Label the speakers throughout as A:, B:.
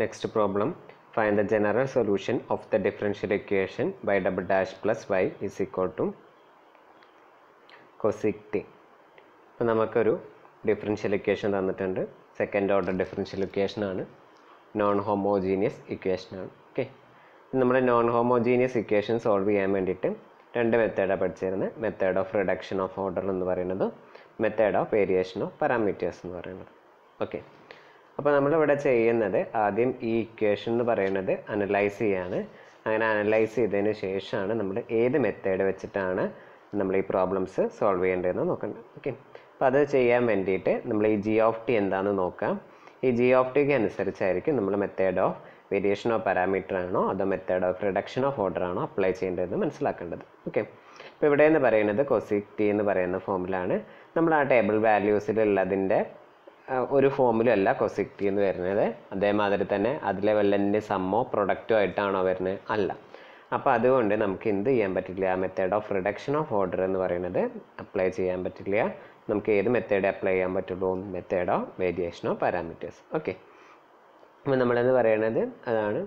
A: next problem find the general solution of the differential equation y double dash plus y is equal to cosec t അപ്പോൾ നമുക്കൊരു differential equation തന്നിട്ടുണ്ട് second order differential ഇക്വേഷനാണ് non homogeneous ഇക്വേഷനാണ് okay നമ്മൾ non homogeneous equation solve ചെയ്യാൻ വേണ്ടിയിട്ട് രണ്ട് മെത്തേഡാണ് പഠിച്ചിരുന്നത് method of reduction of order എന്ന് പറയുന്നത് method of variation of parameters എന്ന് പറയുന്നത് ഓക്കെ അപ്പോൾ നമ്മളിവിടെ ചെയ്യുന്നത് ആദ്യം ഈ ഇക്വേഷൻ എന്ന് പറയുന്നത് അനലൈസ് ചെയ്യാണ് അങ്ങനെ അനലൈസ് ചെയ്തതിന് ശേഷമാണ് നമ്മൾ ഏത് മെത്തേഡ് വെച്ചിട്ടാണ് നമ്മൾ ഈ പ്രോബ്ലംസ് സോൾവ് ചെയ്യേണ്ടതെന്ന് നോക്കേണ്ടത് ഓക്കെ അപ്പോൾ അത് ചെയ്യാൻ വേണ്ടിയിട്ട് നമ്മൾ ഈ ജി ഓഫ് ടി എന്താണെന്ന് നോക്കാം ഈ ജി ഓഫ് ടിക്ക് അനുസരിച്ചായിരിക്കും നമ്മൾ method of variation of parameter ആണോ അതോ method of reduction of order ആണോ അപ്ലൈ ചെയ്യേണ്ടതെന്ന് മനസ്സിലാക്കേണ്ടത് ഓക്കെ അപ്പോൾ ഇവിടെ എന്ന് പറയുന്നത് കൊസിക് ടി എന്ന് പറയുന്ന ഫോമിലാണ് നമ്മൾ ആ ടേബിൾ വാല്യൂസിലുള്ളതിൻ്റെ ഒരു ഫോമിലല്ല അല്ല ടി എന്ന് വരുന്നത് അതേമാതിരി തന്നെ അതിലെ വല്ലതിൻ്റെ സമ്മോ പ്രൊഡക്റ്റോ ആയിട്ടാണോ വരുന്നത് അല്ല അപ്പോൾ അതുകൊണ്ട് നമുക്ക് എന്ത് ചെയ്യാൻ പറ്റില്ല method of reduction of order എന്ന് പറയുന്നത് അപ്ലൈ ചെയ്യാൻ പറ്റില്ല നമുക്ക് ഏത് മെത്തേഡ് അപ്ലൈ ചെയ്യാൻ പറ്റുള്ളൂ മെത്തേഡോ വേരിയേഷനോ പാരാമീറ്റേഴ്സ് ഓക്കെ അപ്പം നമ്മളെന്ന് പറയുന്നത് അതാണ്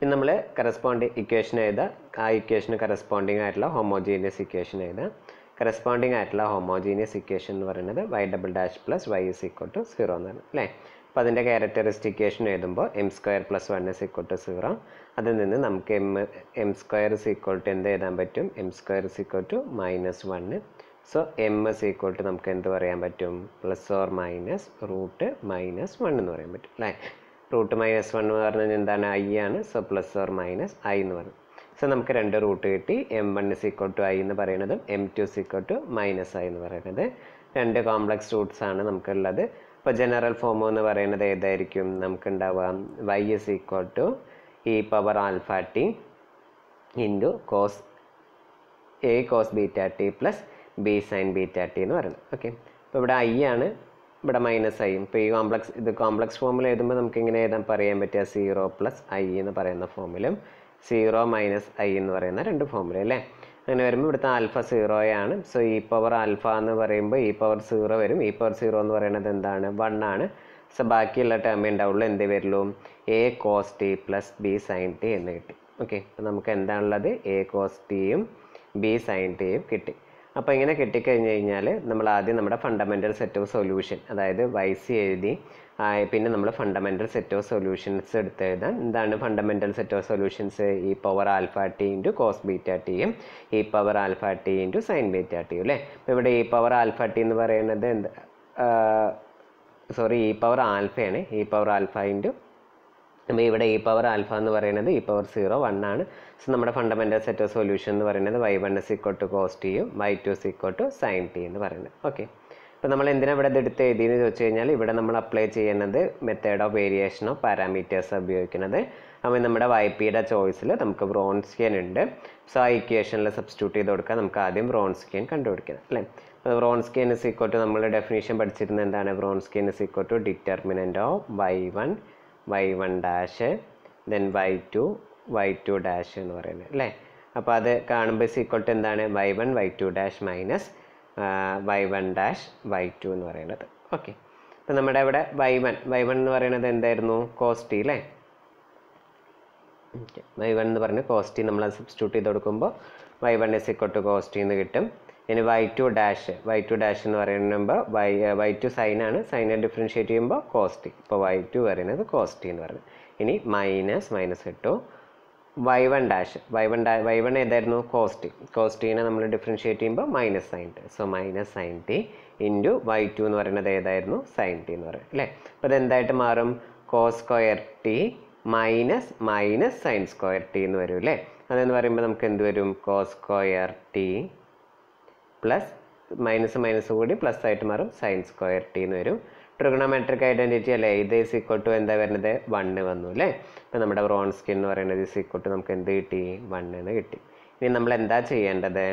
A: ഇനി നമ്മൾ കറസ്പോണ്ടിങ് ഇക്വേഷൻ എഴുതുക ആ ഇക്വേഷന് കറസ്പോണ്ടിങ് ആയിട്ടുള്ള ഹോമോജീനിയസ് ഇക്വേഷൻ എഴുതാം കറസ്പോണ്ടിങ് ആയിട്ടുള്ള ഹോമോജീനിയസ് ഇക്വേഷൻ എന്ന് പറയുന്നത് y double dash plus y is equal to zero എന്നാണ് അല്ലേ അപ്പോൾ അതിൻ്റെ ക്യാരക്ടറിസ്റ്റിക് ഇക്വേഷൻ എഴുതുമ്പോൾ m square plus one is equal to zero അതിൽ നിന്ന് നമുക്ക് m m square is equal to എന്ത് എഴുതാൻ പറ്റും m square is equal to minus one so m is equal to നമുക്ക് എന്ത് പറയാൻ പറ്റും plus or minus root minus one എന്ന് പറയാൻ പറ്റും അല്ലേ റൂട്ട് മൈനസ് വൺ എന്ന് പറഞ്ഞാൽ എന്താണ് ഐ ആണ് so plus or minus i എന്ന് പറയും സോ നമുക്ക് രണ്ട് റൂട്ട് കിട്ടി m one is equal to i എന്ന് പറയുന്നതും m two is equal to minus i എന്ന് പറയുന്നത് രണ്ട് കോംപ്ലക്സ് റൂട്ട്സ് ആണ് നമുക്കുള്ളത് അപ്പോൾ ജനറൽ ഫോമ എന്ന് പറയുന്നത് ഏതായിരിക്കും നമുക്കുണ്ടാവുക y is equal to e power alpha t into cos a cos beta t plus b sine beta t എന്ന് പറയുന്നത് ഓക്കെ അപ്പോൾ ഇവിടെ ഐ ആണ് ഇവിടെ മൈനസ് ഐ ഇപ്പോൾ ഈ കോംപ്ലക്സ് ഇത് കോംപ്ലക്സ് ഫോമിൽ എഴുതുമ്പോൾ ഇങ്ങനെ എഴുതാൻ പറയാൻ പറ്റുക സീറോ പ്ലസ് ഐ എന്ന് പറയുന്ന ഫോമിലും സീറോ മൈനസ് ഐ എന്ന് പറയുന്ന രണ്ട് ഫോമുല അല്ലേ അങ്ങനെ വരുമ്പോൾ ഇവിടുത്തെ ആൽഫ സീറോയാണ് സോ ഇ പവർ ആൽഫ എന്ന് പറയുമ്പോൾ ഇ പവർ സീറോ വരും ഇ പവർ സീറോ എന്ന് പറയുന്നത് എന്താണ് വൺ ആണ് സോ ബാക്കിയുള്ള ടേമേ ഉണ്ടാവുള്ളൂ എന്ത് വരുള്ളൂ a cos t plus b sine t എന്ന് കിട്ടി ഓക്കെ അപ്പോൾ നമുക്ക് എന്താണുള്ളത് എ കോസ് ടിയും ബി സൈൻ ടിയും കിട്ടി അപ്പോൾ ഇങ്ങനെ കിട്ടിക്കഴിഞ്ഞ് കഴിഞ്ഞാൽ നമ്മൾ ആദ്യം നമ്മുടെ ഫണ്ടമെൻ്റൽ സെറ്റ് ഓഫ് സൊല്യൂഷൻ അതായത് വൈ സി എഴുതി പിന്നെ നമ്മൾ ഫണ്ടമെൻ്റൽ സെറ്റ് ഓഫ് സൊല്യൂഷൻസ് എടുത്ത് എഴുതാൻ എന്താണ് fundamental set of solutions e power alpha t into cos beta ടിയും e power alpha t into sine beta t അല്ലേ അപ്പോൾ ഇവിടെ ഈ പവർ ആൽഫ ടി എന്ന് പറയുന്നത് എന്താ സോറി ഈ പവർ ആൽഫയാണ് ഈ പവർ ആൽഫ ഇൻറ്റു അപ്പോൾ ഇവിടെ ഇ പവർ ആൽഫ എന്ന് പറയുന്നത് ഇ പവർ സീറോ വൺ ആണ് സോ നമ്മുടെ ഫണ്ടമെൻ്റൽ സെറ്റ് ഓഫ് സൊല്യൂഷൻ എന്ന് പറയുന്നത് വൈ വൺ സിക്കോട്ട് കോസ് ടിയും y two is equal to sine t എന്ന് പറയുന്നത് ഓക്കെ അപ്പോൾ നമ്മൾ എന്തിനാണ് ഇവിടെ എടുത്ത് എഴുതിയെന്ന് ചോദിച്ചു കഴിഞ്ഞാൽ ഇവിടെ നമ്മൾ അപ്ലൈ ചെയ്യുന്നത് മെത്തേഡ് ഓഫ് വേരിയേഷനോ പാരാമീറ്റേഴ്സോ ഉപയോഗിക്കുന്നത് അപ്പോൾ നമ്മുടെ വൈ പിയുടെ ചോയ്സിൽ നമുക്ക് വ്രോൺസ്കിയൻ ഉണ്ട് സോ ആ ഇക്വേഷനിൽ സബ്സ്റ്റിറ്റ്യൂട്ട് ചെയ്ത് കൊടുക്കുക നമുക്ക് ആദ്യം വ്രോൺസ്കിയൻ കണ്ടുപിടിക്കണം അല്ലേ അപ്പോൾ വ്രോൺസ്കിയൻ ഇസ് ഈക്വൽ ടു നമ്മൾ ഡെഫിനേഷൻ പഠിച്ചിരുന്നത് എന്താണ് Wronskian is equal to determinant of y one y one dash then y two y two dash എന്ന് പറയുന്നത് അല്ലേ അപ്പോൾ അത് കാണുമ്പോൾ ഇസ് ഈക്വൽ ടു എന്താണ് y one y two dash minus y one dash y two എന്ന് പറയുന്നത് okay അപ്പോൾ നമ്മുടെ ഇവിടെ വൈ വൺ വൈ വൺ എന്ന് പറയുന്നത് എന്തായിരുന്നു കോസ്റ്റി അല്ലേ വൈ വൺ എന്ന് പറഞ്ഞ് കോസ്റ്റി നമ്മൾ സബ്സ്റ്റിറ്റ്യൂട്ട് ചെയ്ത് കൊടുക്കുമ്പോൾ y one is equal to cos t എന്ന് കിട്ടും ഇനി y two dash y two dash എന്ന് പറയുമ്പോൾ വൈ വൈ ടു സൈനാണ് സൈനെ ഡിഫറൻഷ്യേറ്റ് ചെയ്യുമ്പോൾ കോസ്റ്റി ഇപ്പോൾ വൈ ടു പറയുന്നത് കോസ്റ്റി എന്ന് പറയുന്നത് ഇനി മൈനസ് മൈനസ് കിട്ടും y one dash y one dash y one ഏതായിരുന്നു കോസ്റ്റ് കോസ്റ്റിനെ നമ്മൾ ഡിഫറൻഷിയേറ്റ് ചെയ്യുമ്പോൾ minus sine t so minus sine t into y two എന്ന് പറയുന്നത് ഏതായിരുന്നു സൈൻ ടി എന്ന് പറയുന്നത് അല്ലേ അപ്പോൾ ഇതെന്തായിട്ട് മാറും cos square t minus minus sine square t എന്ന് വരും അല്ലേ അതെന്ന് പറയുമ്പോൾ നമുക്ക് എന്ത് വരും cos square t plus minus minus കൂടി പ്ലസ് ആയിട്ട് മാറും സൈൻ സ്ക്വയർ ടി എന്ന് വരും ട്രിഗണോമെട്രിക് ഐഡൻറ്റിറ്റി അല്ലേ ഇത് ഈസ് ഈക്വൽ ടു എന്താ വരുന്നത് വണ്ണ് വന്നു അല്ലേ ഇപ്പം നമ്മുടെ സ്കിൻ എന്ന് പറയുന്നത് ഈസ് ഈക്വൽ ടു നമുക്ക് എന്ത് കിട്ടി എന്ന് കിട്ടി ഇനി നമ്മൾ എന്താ ചെയ്യേണ്ടത്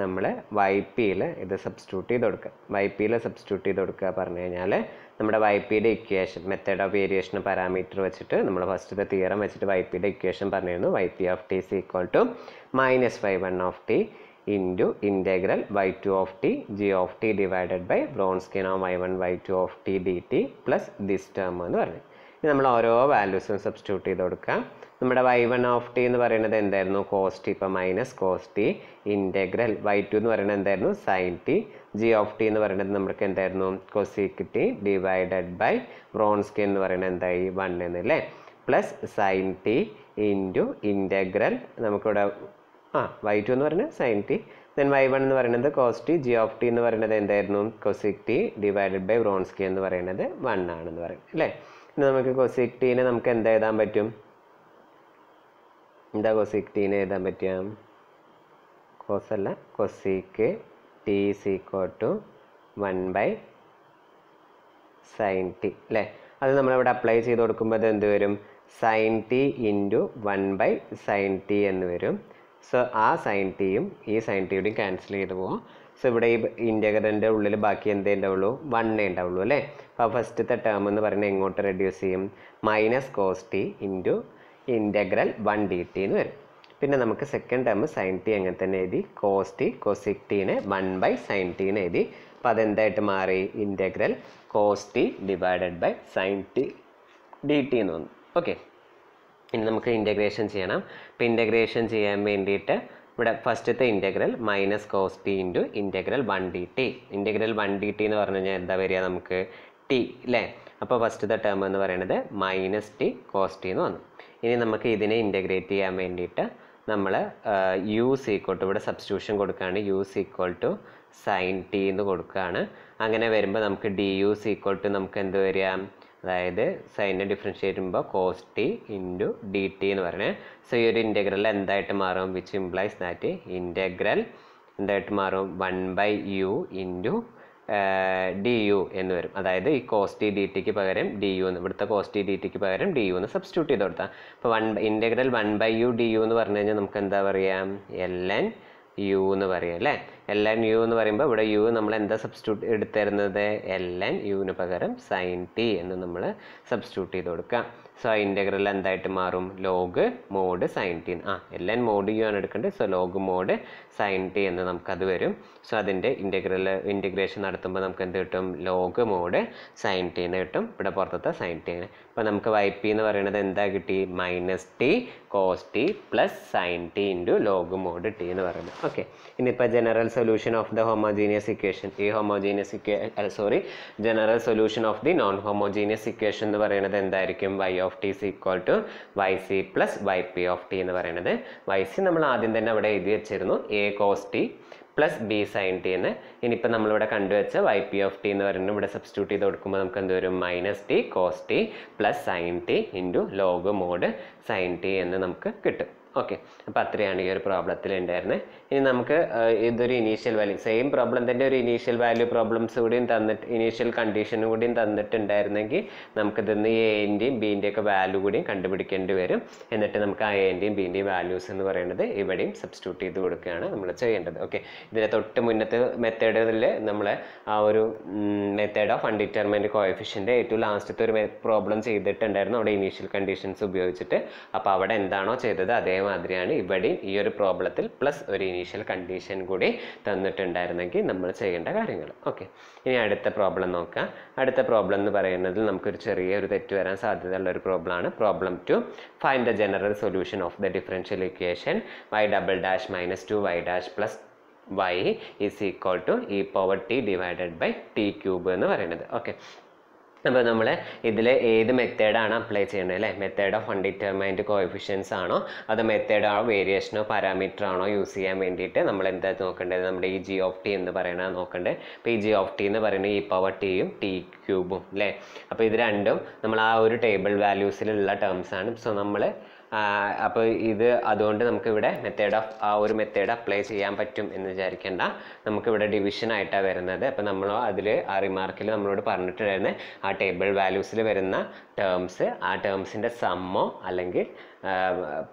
A: നമ്മൾ വൈ പിയിൽ ഇത് സബ്സ്റ്റിറ്റ്യൂട്ട് ചെയ്ത് കൊടുക്കുക വൈ പിയിൽ സബ്സ്റ്റിറ്റ്യൂട്ട് ചെയ്ത് കൊടുക്കുക പറഞ്ഞു കഴിഞ്ഞാൽ നമ്മുടെ വൈ പിയുടെ equation method of variation parameter വെച്ചിട്ട് നമ്മൾ ഫസ്റ്റ് തീയറം വെച്ചിട്ട് വൈ പിയുടെ ഇക്വേഷൻ പറഞ്ഞിരുന്നു y p of t is equal to minus y one of t into integral y two of t g of t divided by ബ്രോൺസ്കിനോ y one y two of t d t plus this term എന്ന് പറഞ്ഞു ഇനി നമ്മൾ ഓരോ വാല്യൂസും substitute ചെയ്ത് കൊടുക്കാം നമ്മുടെ Y one of t എന്ന് പറയുന്നത് എന്തായിരുന്നു കോസ് ടി ഇപ്പോൾ minus cos t integral y two എന്ന് പറയുന്നത് എന്തായിരുന്നു sine t g of t എന്ന് പറയുന്നത് നമ്മൾക്ക് എന്തായിരുന്നു cosec t divided by Wronskian എന്ന് പറയുന്നത് എന്തായി വൺ എന്നല്ലേ plus sine t into integral നമുക്കിവിടെ ആ വൈ ടു എന്ന് പറയുന്നത് sine t then y one എന്ന് പറയുന്നത് cos t g of t എന്ന് പറയുന്നത് എന്തായിരുന്നു cosec t divided by Wronskian t എന്ന് പറയുന്നത് വൺ ആണെന്ന് പറയും അല്ലേ ഇനി നമുക്ക് കൊസിക് ടീനെ നമുക്ക് എന്താ എഴുതാൻ പറ്റും എന്താ കൊസിക് ടീനെ എഴുതാൻ പറ്റുക കോസ് അല്ല cosec t is equal to one by sine t അല്ലേ അത് നമ്മളിവിടെ അപ്ലൈ ചെയ്ത് കൊടുക്കുമ്പോൾ അത് എന്ത് വരും sine t into one by sine t എന്ന് വരും സോ ആ സൈൻ ടിയും ഈ സൈൻ ടിയുടെയും ക്യാൻസൽ ചെയ്ത് പോകും സോ ഇവിടെ ഈ ഇൻറ്റഗ്രൻ്റെ ഉള്ളിൽ ബാക്കി എന്തേ ഉണ്ടാവുള്ളൂ വണ്ണേ ഉണ്ടാവുള്ളൂ അല്ലേ അപ്പോൾ ഫസ്റ്റത്തെ ടേം എന്ന് പറയുന്നത് എങ്ങോട്ട് റെഡ്യൂസ് ചെയ്യും minus cos t into integral one d t എന്ന് വരും പിന്നെ നമുക്ക് സെക്കൻഡ് ടേം സൈൻ ടി അങ്ങനെ തന്നെ എഴുതി കോസ് ടി കോസിക് ടീനെ വൺ ബൈ സൈൻ ടീനെ എഴുതി അപ്പം അതെന്തായിട്ട് മാറി integral cos t divided by sine t d t എന്ന് വന്നു ഓക്കെ ഇനി നമുക്ക് ഇൻ്റഗ്രേഷൻ ചെയ്യണം ഇപ്പോൾ ഇൻ്റഗ്രേഷൻ ചെയ്യാൻ വേണ്ടിയിട്ട് ഇവിടെ ഫസ്റ്റത്തെ integral minus cos t into integral one d t integral one d t എന്ന് പറഞ്ഞു കഴിഞ്ഞാൽ എന്താ വരിക നമുക്ക് ടി അല്ലേ അപ്പോൾ ഫസ്റ്റത്തെ ടേം എന്ന് പറയുന്നത് മൈനസ് ടി കോസ് ടി എന്ന് വന്നു ഇനി നമുക്ക് ഇതിനെ ഇൻ്റഗ്രേറ്റ് ചെയ്യാൻ വേണ്ടിയിട്ട് നമ്മൾ യു സീക്വൾ ടു ഇവിടെ സബ്സ്റ്റിറ്റ്യൂഷൻ കൊടുക്കുകയാണ് u is equal to sine t എന്ന് കൊടുക്കുകയാണ് അങ്ങനെ വരുമ്പോൾ നമുക്ക് ഡി യു സീക്വൾ ടു നമുക്ക് എന്ത് വരിക അതായത് സൈനെ ഡിഫറൻഷ്യേറ്റ് ചെയ്യുമ്പോൾ cos t into d t എന്ന് പറയുന്നത് സോ ഈ ഒരു ഇൻറ്റഗ്രൽ എന്തായിട്ട് മാറും വിച്ച് ഇംപ്ലൈസ് ദാറ്റ് ഇൻറ്റഗ്രൽ എന്തായിട്ട് മാറും one by u into d u എന്ന് വരും അതായത് ഈ കോസ്റ്റി ഡി ടിക്ക് പകരം ഡി യു എന്ന് ഇവിടുത്തെ കോസ്റ്റി ഡി ടിക്ക് പകരം ഡി യു എന്ന് സബ്സ്റ്റിറ്റ്യൂട്ട് ചെയ്ത് കൊടുത്താൽ അപ്പോൾ one integral one by u d u എന്ന് പറഞ്ഞു കഴിഞ്ഞാൽ നമുക്ക് എന്താ പറയുക എൽ എൻ യു എന്ന് പറയാം അല്ലേ എൽ എൻ യു എന്ന് പറയുമ്പോൾ ഇവിടെ യു നമ്മൾ എന്താ സബ്സ്റ്റിറ്റ്യൂട്ട് എടുത്തിരുന്നത് എൽ എൻ യുവിന് പകരം സൈൻ ടി എന്ന് നമ്മൾ സബ്സ്റ്റിറ്റ്യൂട്ട് ചെയ്ത് കൊടുക്കാം സോ ആ ഇൻ്റഗ്രൽ എന്തായിട്ട് മാറും ലോഗ് മോഡ് സൈൻ ടി ആ എൽ എൻ മോഡ് യു ആണ് എടുക്കേണ്ടത് so log mod sine t എന്ന് നമുക്കത് വരും സോ അതിൻ്റെ ഇൻ്റഗ്രൽ ഇൻ്റഗ്രേഷൻ നടത്തുമ്പോൾ നമുക്ക് എന്ത് കിട്ടും ലോഗ് മോഡ് സൈൻ ടി എന്ന് കിട്ടും ഇവിടെ പുറത്തത്തെ സൈൻ ടി അപ്പോൾ നമുക്ക് വൈ പി എന്ന് പറയുന്നത് എന്താ കിട്ടി minus t cos t plus sine t into log mod t എന്ന് പറയുന്നത് ഓക്കെ ഇനിയിപ്പോൾ general solution of the homogeneous equation ഈ homogeneous equation sorry general solution of the non homogeneous equation എന്ന് പറയുന്നത് എന്തായിരിക്കും y t is equal to y c plus y p of t എന്ന് പറയുന്നത് Y C നമ്മൾ ആദ്യം തന്നെ അവിടെ എഴുതി വെച്ചിരുന്നു a cos t plus b sine t എന്ന് ഇനിയിപ്പോൾ നമ്മളിവിടെ കണ്ടുവച്ച വൈ പി ഓഫ് ടി എന്ന് പറയുന്നത് ഇവിടെ സബ്സ്റ്റിറ്റ്യൂട്ട് ചെയ്ത് കൊടുക്കുമ്പോൾ നമുക്ക് എന്ത് വരും minus t cos t plus sine t into log mod sine t എന്ന് നമുക്ക് കിട്ടും ഓക്കെ അപ്പോൾ അത്രയാണ് ഈ ഒരു പ്രോബ്ലത്തിൽ ഉണ്ടായിരുന്നത് ഇനി നമുക്ക് ഇതൊരു ഇനീഷ്യൽ വാല്യൂ സെയിം പ്രോബ്ലം തന്നെ ഒരു ഇനീഷ്യൽ വാല്യൂ പ്രോബ്ലംസ് കൂടിയും തന്നിട്ട് ഇനീഷ്യൽ കണ്ടീഷനും കൂടിയും തന്നിട്ടുണ്ടായിരുന്നെങ്കിൽ നമുക്ക് ഇതിന്ന് എൻ്റെയും ഒക്കെ വാല്യൂ കൂടിയും കണ്ടുപിടിക്കേണ്ടി വരും എന്നിട്ട് നമുക്ക് ആ എൻ്റെയും ബീൻ്റെയും വാല്യൂസ് എന്ന് പറയുന്നത് ഇവിടെയും സബ്സ്റ്റിറ്റ്യൂട്ട് ചെയ്ത് കൊടുക്കുകയാണ് നമ്മൾ ചെയ്യേണ്ടത് ഓക്കെ ഇതിൻ്റെ തൊട്ട് മുന്നത്തെ മെത്തേഡിൽ നമ്മൾ ആ ഒരു മെത്തേഡ് ഓഫ് അൺഡിറ്റർമെൻറ്റ് കോയഫിഷ്യൻ്റെ ഏറ്റവും ലാസ്റ്റത്തെ ഒരു പ്രോബ്ലം ചെയ്തിട്ടുണ്ടായിരുന്നു അവിടെ ഇനീഷ്യൽ കണ്ടീഷൻസ് ഉപയോഗിച്ചിട്ട് അപ്പോൾ അവിടെ എന്താണോ ചെയ്തത് അതേ അതേമാതിരിയാണ് ഇവിടെയും ഈ ഒരു പ്രോബ്ലത്തിൽ പ്ലസ് ഒരു ഇനീഷ്യൽ കണ്ടീഷൻ കൂടി തന്നിട്ടുണ്ടായിരുന്നെങ്കിൽ നമ്മൾ ചെയ്യേണ്ട കാര്യങ്ങൾ ഓക്കെ ഇനി അടുത്ത പ്രോബ്ലം നോക്കാം അടുത്ത പ്രോബ്ലം എന്ന് പറയുന്നതിൽ നമുക്കൊരു ചെറിയൊരു തെറ്റ് വരാൻ സാധ്യതയുള്ള ഒരു പ്രോബ്ലമാണ് problem to find the general solution of the differential equation y double dash minus two y dash plus y is equal to e power t divided by t cube എന്ന് പറയുന്നത് ഓക്കെ അപ്പോൾ നമ്മൾ ഇതിൽ ഏത് മെത്തേഡാണ് അപ്ലൈ ചെയ്യേണ്ടത് അല്ലേ method of undetermined coefficients ആണോ അത് മെത്തേഡ് ആണോ വേരിയേഷനോ പാരാമീറ്റർ ആണോ യൂസ് ചെയ്യാൻ വേണ്ടിയിട്ട് നമ്മൾ എന്താ നോക്കേണ്ടത് നമ്മുടെ ഈ ജി ഓഫ് ടി എന്ന് പറയണത് നോക്കേണ്ടത് അപ്പോൾ ഈ ജി ഓഫ് ടി എന്ന് പറയുന്നത് ഈ പവർ ടിയും ടി ക്യൂബും അല്ലേ അപ്പോൾ ഇത് രണ്ടും നമ്മൾ ആ ഒരു ടേബിൾ വാല്യൂസിലുള്ള ആണ് സോ നമ്മൾ അപ്പോൾ ഇത് അതുകൊണ്ട് നമുക്കിവിടെ മെത്തേഡ് ഓഫ് ആ ഒരു മെത്തേഡ് അപ്ലൈ ചെയ്യാൻ പറ്റും എന്ന് വിചാരിക്കേണ്ട നമുക്കിവിടെ ആയിട്ടാണ് വരുന്നത് അപ്പോൾ നമ്മൾ അതിൽ ആ റിമാർക്കിൽ നമ്മളോട് പറഞ്ഞിട്ടുണ്ടായിരുന്ന ആ ടേബിൾ വാല്യൂസിൽ വരുന്ന ടേംസ് ആ ടേംസിൻ്റെ സമ്മോ അല്ലെങ്കിൽ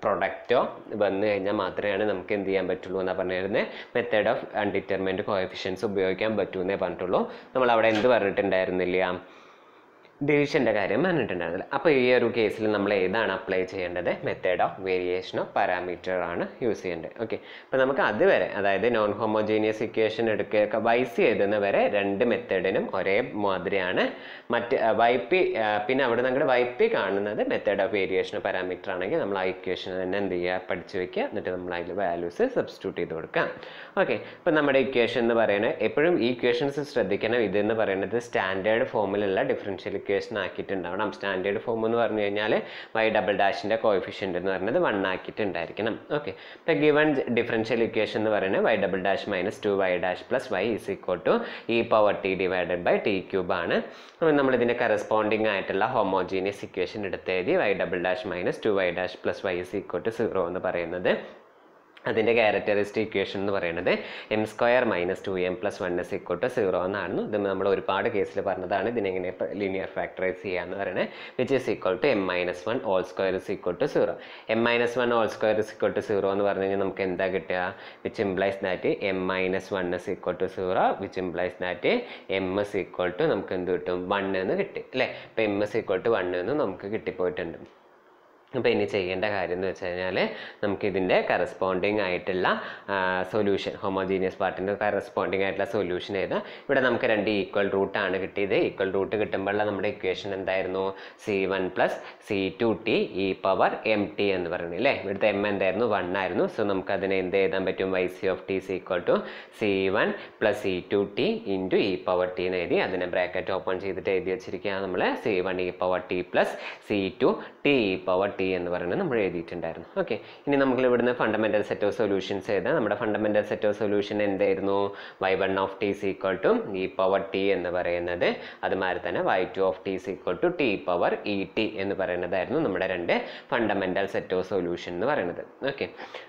A: പ്രൊഡക്റ്റോ വന്നു കഴിഞ്ഞാൽ മാത്രമേ നമുക്ക് എന്ത് ചെയ്യാൻ പറ്റുള്ളൂ എന്നാണ് പറഞ്ഞിരുന്നത് മെത്തേഡ് ഓഫ് അൺഡിറ്റർമെൻറ്റ് കോഎഫിഷ്യൻസ് ഉപയോഗിക്കാൻ പറ്റുമെന്നേ പറഞ്ഞിട്ടുള്ളൂ നമ്മൾ അവിടെ എന്ത് പറഞ്ഞിട്ടുണ്ടായിരുന്നില്ല ഡിവിഷൻ്റെ കാര്യം പറഞ്ഞിട്ടുണ്ടായിരുന്നില്ല അപ്പോൾ ഈ ഒരു കേസിൽ നമ്മൾ ഏതാണ് അപ്ലൈ ചെയ്യേണ്ടത് മെത്തേഡ് ഓഫ് വേരിയേഷനോ പാരാമീറ്റർ ആണ് യൂസ് ചെയ്യേണ്ടത് ഓക്കെ അപ്പോൾ നമുക്ക് അതുവരെ അതായത് നോൺ ഹോമോജീനിയസ് ഇക്വേഷൻ എടുക്കുക വൈസ് എഴുതുന്നവരെ രണ്ട് മെത്തേഡിനും ഒരേ മാതിരിയാണ് മറ്റ് വൈ പി പിന്നെ അവിടെ നിങ്ങൾ വൈ പി കാണുന്നത് മെത്തേഡ് ഓഫ് വേരിയേഷനോ പാരാമീറ്റർ ആണെങ്കിൽ നമ്മൾ ആ ഇക്വേഷൻ തന്നെ എന്ത് ചെയ്യുക പഠിച്ചു വെക്കുക എന്നിട്ട് നമ്മൾ അതിൽ വാല്യൂസ് സബ്സ്റ്റിറ്റ്യൂട്ട് ചെയ്ത് കൊടുക്കാം ഓക്കെ അപ്പോൾ നമ്മുടെ ഇക്വേഷൻ എന്ന് പറയുന്നത് എപ്പോഴും ഈ ഇക്വേഷൻസ് ശ്രദ്ധിക്കണം ഇതെന്ന് പറയുന്നത് സ്റ്റാൻഡേർഡ് ഫോമിലുള്ള ഡിഫറൻഷ്യൽ ഇക്വേഷൻ ആക്കിയിട്ടുണ്ടാവണം സ്റ്റാൻഡേർഡ് ഫോം എന്ന് പറഞ്ഞു കഴിഞ്ഞാൽ വൈ ഡബിൾ ഡാഷിൻ്റെ കോഫിഷ്യൻ്റ് എന്ന് പറയുന്നത് വൺ ആക്കിയിട്ടുണ്ടായിരിക്കണം ഓക്കെ ഇപ്പം ഗിവൺ ഡിഫറൻഷ്യൽ ഇക്വേഷൻ എന്ന് പറയുന്നത് y double dash minus two y dash plus y is equal to e power t divided by t ക്യൂബാണ് അപ്പോൾ നമ്മളിതിൻ്റെ കറസ്പോണ്ടിങ് ആയിട്ടുള്ള ഹോമോജീനിയസ് ഇക്വേഷൻ എടുത്തെഴുതി y double dash minus two y dash plus y is equal to zero എന്ന് പറയുന്നത് അതിൻ്റെ characteristic equation എന്ന് പറയുന്നത് m square minus two m plus one is equal to zero എന്നാണ് ഇത് നമ്മൾ ഒരുപാട് കേസിൽ പറഞ്ഞതാണ് ഇതിനെങ്ങനെ ലീനിയർ ഫാക്ടറൈസ് ചെയ്യുക എന്ന് പറയുന്നത് which is equal to m minus one whole square is equal to zero m minus one whole square is equal to zero എന്ന് പറഞ്ഞു കഴിഞ്ഞാൽ നമുക്ക് എന്താ കിട്ടുക which implies that m minus one is equal to zero which implies that m is equal to നമുക്ക് എന്ത് കിട്ടും one എന്ന് കിട്ടി അല്ലേ ഇപ്പോൾ m is equal to one എന്ന് നമുക്ക് കിട്ടിപ്പോയിട്ടുണ്ട് അപ്പോൾ ഇനി ചെയ്യേണ്ട കാര്യം എന്ന് വെച്ച് കഴിഞ്ഞാൽ നമുക്കിതിൻ്റെ കറസ്പോണ്ടിങ് ആയിട്ടുള്ള സൊല്യൂഷൻ ഹോമോജീനിയസ് പാർട്ടിൻ്റെ കറസ്പോണ്ടിങ് ആയിട്ടുള്ള സൊല്യൂഷൻ ചെയ്ത് ഇവിടെ നമുക്ക് രണ്ട് ഈക്വൽ റൂട്ടാണ് കിട്ടിയത് ഈക്വൽ റൂട്ട് കിട്ടുമ്പോഴുള്ള നമ്മുടെ ഇക്വേഷൻ എന്തായിരുന്നു c one plus c two t e power m t എന്ന് പറയുന്നത് അല്ലേ ഇവിടുത്തെ എം എന്തായിരുന്നു വൺ ആയിരുന്നു സോ നമുക്കതിനെ എന്ത് എഴുതാൻ പറ്റും y c of t is equal to c one plus c two t into e power t എന്ന് എഴുതി അതിനെ ബ്രാക്കറ്റ് ഓപ്പൺ ചെയ്തിട്ട് എഴുതി വെച്ചിരിക്കുകയാണ് നമ്മൾ c one e power t plus c two t e power t t എന്ന് പറയുന്നത് നമ്മൾ എഴുതിയിട്ടുണ്ടായിരുന്നു ഓക്കെ ഇനി നമുക്ക് ഇവിടുന്ന് ഫണ്ടമെൻ്റൽ സെറ്റ് ഓഫ് സൊല്യൂഷൻസ് എഴുതാം നമ്മുടെ ഫണ്ടമെൻ്റൽ സെറ്റ് ഓഫ് സൊല്യൂഷൻ എന്തായിരുന്നു y one of t is equal to e power t എന്ന് പറയുന്നത് അതുമാതിരി തന്നെ y two of t is equal to t power e t എന്ന് പറയുന്നതായിരുന്നു നമ്മുടെ രണ്ട് ഫണ്ടമെൻ്റൽ സെറ്റ് ഓഫ് സൊല്യൂഷൻ എന്ന് പറയുന്നത് ഓക്കെ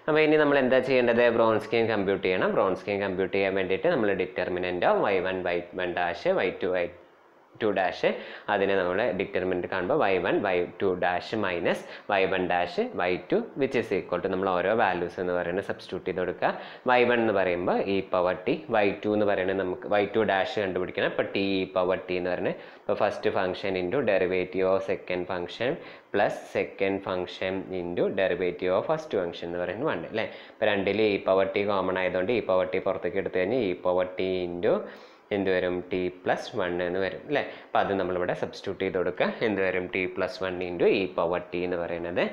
A: അപ്പോൾ ഇനി നമ്മൾ എന്താ ചെയ്യേണ്ടത് ബ്രോൺസ്കിയും കമ്പ്യൂട്ട് ചെയ്യണം ബ്രോൺസ്കിയും കമ്പ്യൂട്ട് ചെയ്യാൻ വേണ്ടിയിട്ട് നമ്മൾ determinant of y one y one dash y two y two dash അതിനെ നമ്മൾ ഡിറ്റർമിനൻറ്റ് കാണുമ്പോൾ y one y two dash minus y one dash y two which is equal to നമ്മൾ ഓരോ വാല്യൂസ് എന്ന് പറയുന്നത് സബ്സ്റ്റിറ്റ്യൂട്ട് ചെയ്ത് കൊടുക്കുക വൈ വൺ എന്ന് പറയുമ്പോൾ ഈ e power t y two എന്ന് പറയുന്നത് നമുക്ക് വൈ ടു ഡാഷ് കണ്ടുപിടിക്കണം ഇപ്പോൾ ടി ഈ പവർ ടി എന്ന് പറയുന്നത് ഇപ്പോൾ first function into derivative of second function plus second function into derivative of first function എന്ന് പറയുന്നത് വേണ്ട അല്ലേ ഇപ്പോൾ രണ്ടിൽ ഈ പവർ ടി കോമൺ ആയതുകൊണ്ട് ഈ പവർ ടി പുറത്തേക്ക് എടുത്തു കഴിഞ്ഞാൽ ഈ e പവർ ടി ഇൻറ്റു എന്ത് വരും ടി പ്ലസ് വൺ എന്ന് വരും അല്ലേ അപ്പോൾ അത് നമ്മളിവിടെ സബ്സ്റ്റിറ്റ്യൂട്ട് ചെയ്ത് കൊടുക്കുക എന്ത് വരും t plus one into e power t എന്ന് പറയുന്നത്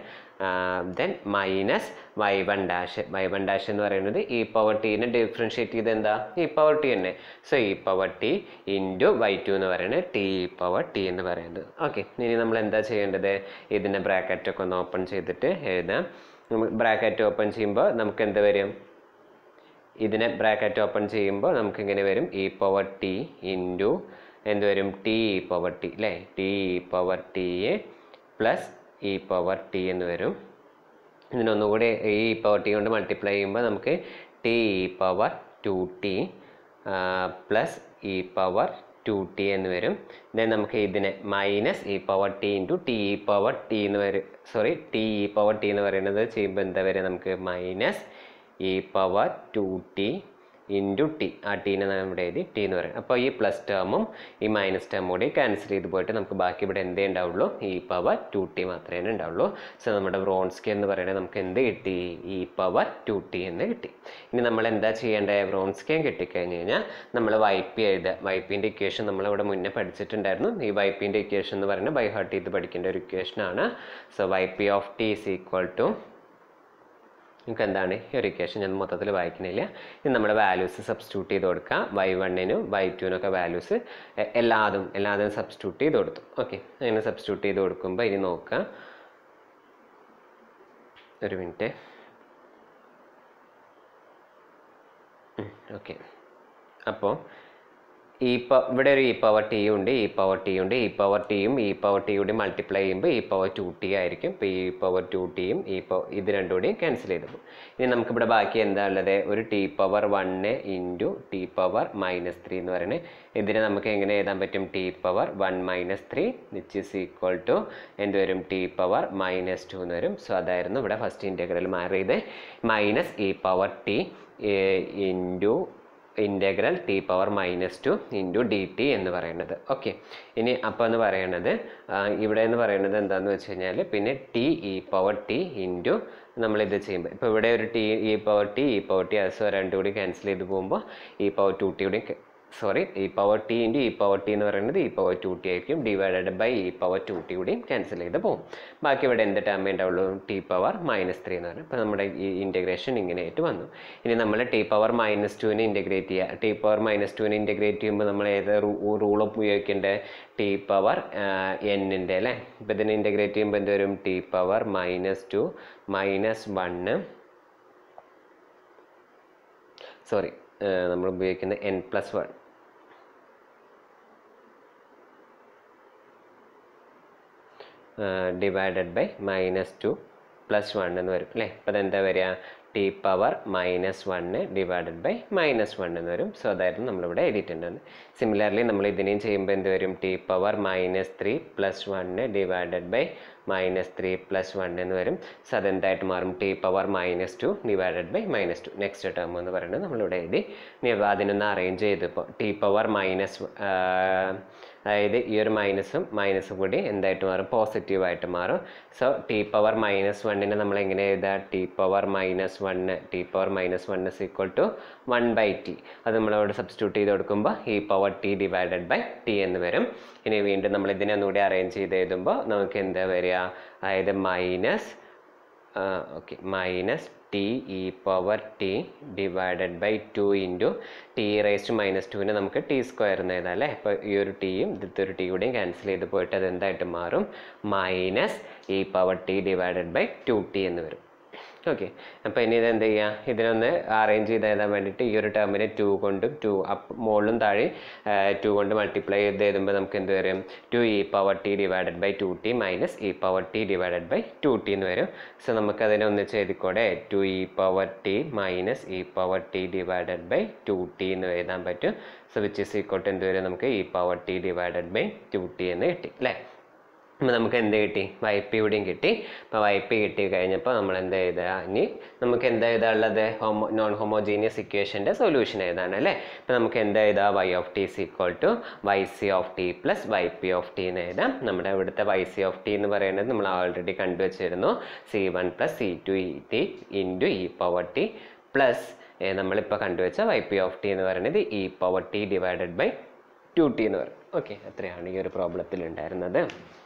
A: then minus y one dash y one dash എന്ന് പറയുന്നത് ഇ പവർ ടീനെ ഡിഫറൻഷ്യേറ്റ് ചെയ്ത് എന്താ ഇ പവർ ടി തന്നെ so e power t into y two എന്ന് പറയുന്നത് ടി പവർ ടി എന്ന് പറയുന്നത് ഓക്കെ ഇനി നമ്മൾ എന്താ ചെയ്യേണ്ടത് ഇതിൻ്റെ ബ്രാക്കറ്റൊക്കെ ഒന്ന് ഓപ്പൺ ചെയ്തിട്ട് എഴുതാം നമ്മൾ ബ്രാക്കറ്റ് ഓപ്പൺ ചെയ്യുമ്പോൾ നമുക്ക് എന്ത് വരും ഇതിനെ ബ്രാക്കറ്റ് ഓപ്പൺ ചെയ്യുമ്പോൾ നമുക്കിങ്ങനെ വരും ഇ പവർ ടി ഇൻറ്റു എന്ത് വരും ടി ഇ പവർ ടി അല്ലേ t e power t a plus e power t എന്ന് വരും ഇതിനൊന്നുകൂടി ഈ പവർ ടി കൊണ്ട് മൾട്ടിപ്ലൈ ചെയ്യുമ്പോൾ നമുക്ക് t e power two t plus e power two t എന്ന് വരും ദെൻ നമുക്ക് ഇതിനെ minus e power t into t e power t എന്ന് വരും sorry t e power t എന്ന് പറയുന്നത് ചെയ്യുമ്പോൾ എന്താ വരിക നമുക്ക് minus e power two t into t ആ ടീനെ നമ്മുടെ എഴുതി ടി എന്ന് പറയും അപ്പോൾ ഈ പ്ലസ് ടേമും ഈ മൈനസ് ടേമും കൂടി ക്യാൻസൽ ചെയ്ത് പോയിട്ട് നമുക്ക് ബാക്കി ഇവിടെ എന്തേ ഉണ്ടാവുള്ളൂ ഈ പവർ ടു ടി മാത്രമേ ഉണ്ടാവുള്ളൂ സോ നമ്മുടെ ബ്രോൺസ്കി എന്ന് പറയുന്നത് നമുക്ക് എന്ത് കിട്ടി ഈ പവർ ടു ടി എന്ന് കിട്ടി ഇനി നമ്മൾ എന്താ ചെയ്യേണ്ടത് വ്രോൺസ്കിയും കിട്ടിക്കഴിഞ്ഞ് കഴിഞ്ഞാൽ നമ്മൾ വൈ പി എഴുതുക വൈ പിൻ്റെ ഇക്വേഷൻ നമ്മളിവിടെ മുന്നേ പഠിച്ചിട്ടുണ്ടായിരുന്നു ഈ വൈ പിൻ്റെ ഇക്വേഷൻ എന്ന് പറയുന്നത് ബൈ ഹാർട്ട് ചെയ്ത് പഠിക്കേണ്ട ഒരു ഇക്വേഷനാണ് so y p of t is equal to നിങ്ങൾക്ക് എന്താണ് ഈ ഒരു ഇക്വേഷൻ ഞാൻ മൊത്തത്തിൽ വായിക്കുന്നില്ല ഇനി നമ്മുടെ വാല്യൂസ് സബ്സ്റ്റിറ്റ്യൂട്ട് ചെയ്ത് കൊടുക്കുക വൈ വണ്ണിനും വൈ ടുവിനൊക്കെ വാല്യൂസ് എല്ലാതും എല്ലാതും സബ്സ്റ്റിറ്റ്യൂട്ട് ചെയ്ത് കൊടുത്തു ഓക്കെ അങ്ങനെ സബ്സ്റ്റിറ്റ്യൂട്ട് ചെയ്ത് കൊടുക്കുമ്പോൾ ഇനി നോക്കുക ഒരു മിനിറ്റ് ഓക്കെ അപ്പോൾ ഈ പ ഇവിടെ ഒരു ഇ പവർ ടി ഉണ്ട് ഇ പവർ ടി ഉണ്ട് ഇ പവർ ടിയും ഇ പവർ ടി കൂടി മൾട്ടിപ്ലൈ ചെയ്യുമ്പോൾ ഇ പവർ ടു ടി ആയിരിക്കും ഇപ്പോൾ ഇ പവർ ടു ടിയും ഇ പവർ ഇത് രണ്ടും കൂടിയും ക്യാൻസൽ ചെയ്തു പോകും ഇനി നമുക്കിവിടെ ബാക്കി എന്താ ഉള്ളത് ഒരു t power one into t power minus three എന്ന് പറയുന്നത് ഇതിനെ നമുക്ക് എങ്ങനെ എഴുതാൻ പറ്റും t power one minus three which is equal to എന്ത് വരും ടി പവർ മൈനസ് ടു എന്ന് വരും സോ അതായിരുന്നു ഇവിടെ ഫസ്റ്റ് ഇൻറ്റഗ്രൽ മാറിയത് minus e power t into integral t power minus two into d t എന്ന് പറയുന്നത് ഓക്കെ ഇനി അപ്പോൾ എന്ന് പറയുന്നത് ഇവിടെ എന്ന് പറയുന്നത് എന്താണെന്ന് വെച്ച് കഴിഞ്ഞാൽ പിന്നെ t e power t into നമ്മളിത് ചെയ്യുമ്പോൾ ഇപ്പോൾ ഇവിടെ ഒരു t e power t e power t അത് രണ്ടും കൂടി ക്യാൻസൽ ചെയ്ത് പോകുമ്പോൾ e e power two t കൂടി sorry e power t into e power t എന്ന് പറയുന്നത് ഇ പവർ ടു ടി ആയിരിക്കും divided by e power two t കൂടിയും ക്യാൻസൽ ചെയ്ത് പോകും ബാക്കി ഇവിടെ എന്ത് ടേം ഉണ്ടാവുള്ളൂ ടി പവർ മൈനസ് ത്രീ എന്ന് പറയും അപ്പോൾ നമ്മുടെ ഈ ഇൻറ്റഗ്രേഷൻ ഇങ്ങനെയായിട്ട് വന്നു ഇനി നമ്മൾ ടി പവർ മൈനസ് ടുവിനെ ഇൻറ്റഗ്രേറ്റ് ചെയ്യുക ടി പവർ മൈനസ് ടുവിനെ ഇൻറ്റഗ്രേറ്റ് ചെയ്യുമ്പോൾ നമ്മൾ ഏത് റൂൾ ഉപയോഗിക്കേണ്ടത് ടി പവർ എന്നിൻ്റെ അല്ലേ ഇപ്പോൾ ഇതിനെ ഇൻറ്റഗ്രേറ്റ് ചെയ്യുമ്പോൾ എന്ത് വരും t power minus two minus one sorry നമ്മൾ ഉപയോഗിക്കുന്ന n plus one divided by minus two plus one എന്ന് വരും അല്ലേ അപ്പോൾ അതെന്താ വരിക t power minus one divided by minus one എന്ന് വരും സോ അതായിരുന്നു നമ്മളിവിടെ എഡിറ്റ് ഉണ്ടാകുന്നത് സിമിലർലി നമ്മൾ ഇതിനെയും ചെയ്യുമ്പോൾ എന്ത് വരും t power minus three plus one divided by minus three plus one എന്ന് വരും സോ അതെന്തായിട്ട് മാറും t power minus two divided by minus two next term എന്ന് പറയുന്നത് നമ്മളിവിടെ എഴുതി അതിനൊന്ന് അറേഞ്ച് ചെയ്തപ്പോൾ ടി പവർ മൈനസ് അതായത് ഈ ഒരു മൈനസും മൈനസും കൂടി എന്തായിട്ട് മാറും പോസിറ്റീവായിട്ട് മാറും സോ ടി പവർ മൈനസ് വണ്ണിനെ നമ്മൾ എങ്ങനെ എഴുതാം t power minus one t power minus one is equal to one by t അത് നമ്മളവിടെ സബ്സ്റ്റിറ്റ്യൂട്ട് ചെയ്ത് കൊടുക്കുമ്പോൾ e power t divided by t എന്ന് വരും ഇനി വീണ്ടും നമ്മൾ ഇതിനെ ഒന്നുകൂടി അറേഞ്ച് ചെയ്ത് എഴുതുമ്പോൾ നമുക്ക് എന്താ വരിക അതായത് minus okay minus t e power t divided by two into t raise to minus ടുവിനെ നമുക്ക് ടി സ്ക്വയർ എന്ന് എഴുതാം അല്ലേ അപ്പോൾ ഈ ഒരു ടിയും ഇതിലത്തെ ഒരു ടി കൂടിയും ക്യാൻസൽ ചെയ്ത് പോയിട്ട് അത് എന്തായിട്ട് മാറും minus e power t divided by two t എന്ന് വരും ഓക്കെ അപ്പോൾ ഇനി ഇതെന്ത് ചെയ്യുക ഇതിനൊന്ന് അറേഞ്ച് ചെയ്ത് എഴുതാൻ വേണ്ടിയിട്ട് ഈ ഒരു ടേമിനെ ടു കൊണ്ടും ടു അപ്പ് മുകളിലും താഴെ ടു കൊണ്ട് മൾട്ടിപ്ലൈ ചെയ്ത് എഴുതുമ്പോൾ നമുക്ക് എന്ത് വരും two e power t divided by two t minus e power t divided by two t എന്ന് വരും സോ നമുക്ക് അതിനെ ഒന്നിച്ച് എഴുതിക്കൂടെ two e power t minus e power t divided by two t എന്ന് എഴുതാൻ പറ്റും സോ വിച്ച് ഇസ് ഈക്വട്ട് എന്ത് വരും നമുക്ക് e power t divided by two t എന്ന് കിട്ടി അല്ലേ അപ്പോൾ നമുക്ക് എന്ത് കിട്ടി വൈപ്പ് ഇവിടെയും കിട്ടി അപ്പോൾ വൈപ്പ് കിട്ടി കഴിഞ്ഞപ്പോൾ നമ്മൾ എന്ത് ചെയ്താൽ ഇനി നമുക്ക് എന്താ എഴുതാനുള്ളത് ഹോമോ നോൺ ഹോമോജീനിയസ് ഇക്വേഷൻ്റെ സൊല്യൂഷൻ ഏതാണ് അല്ലേ അപ്പോൾ നമുക്ക് എന്താ എഴുതുക y of t is equal to y c of t plus y p of t എന്ന് എഴുതാം നമ്മുടെ ഇവിടുത്തെ വൈ സി ഓഫ് ടി എന്ന് പറയുന്നത് നമ്മൾ ഓൾറെഡി കണ്ടുവച്ചിരുന്നു c one plus c two e t two e power t plus നമ്മളിപ്പോൾ കണ്ടുവച്ച വൈ പി ഓഫ് ടി എന്ന് പറയുന്നത് e power t divided by two t എന്ന് പറയും ഓക്കെ അത്രയാണ് ഈ ഒരു പ്രോബ്ലത്തിൽ ഉണ്ടായിരുന്നത്